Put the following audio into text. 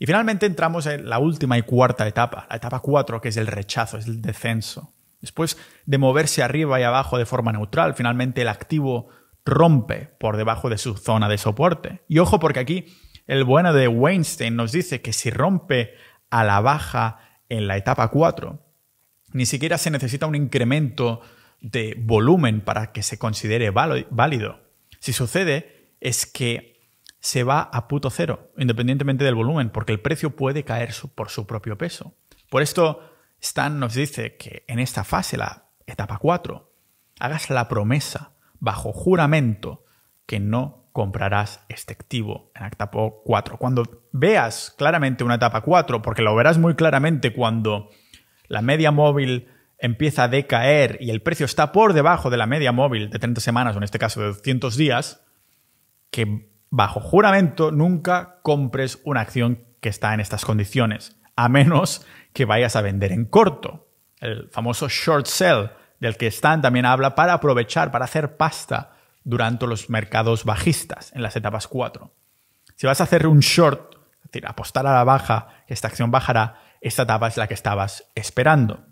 Y finalmente entramos en la última y cuarta etapa, la etapa 4, que es el rechazo, es el descenso. Después de moverse arriba y abajo de forma neutral, finalmente el activo rompe por debajo de su zona de soporte. Y ojo porque aquí el bueno de Weinstein nos dice que si rompe a la baja en la etapa 4, ni siquiera se necesita un incremento de volumen para que se considere válido. Si sucede es que se va a puto cero, independientemente del volumen, porque el precio puede caer por su propio peso. Por esto, Stan nos dice que en esta fase, la etapa 4, hagas la promesa bajo juramento que no comprarás este activo en etapa 4. Cuando veas claramente una etapa 4, porque lo verás muy claramente cuando la media móvil empieza a decaer y el precio está por debajo de la media móvil de 30 semanas, o en este caso de 200 días, que bajo juramento, nunca compres una acción que está en estas condiciones, a menos que vayas a vender en corto. El famoso short sell, del que Stan también habla para aprovechar, para hacer pasta durante los mercados bajistas en las etapas 4. Si vas a hacer un short, es decir, apostar a la baja, que esta acción bajará, esta etapa es la que estabas esperando.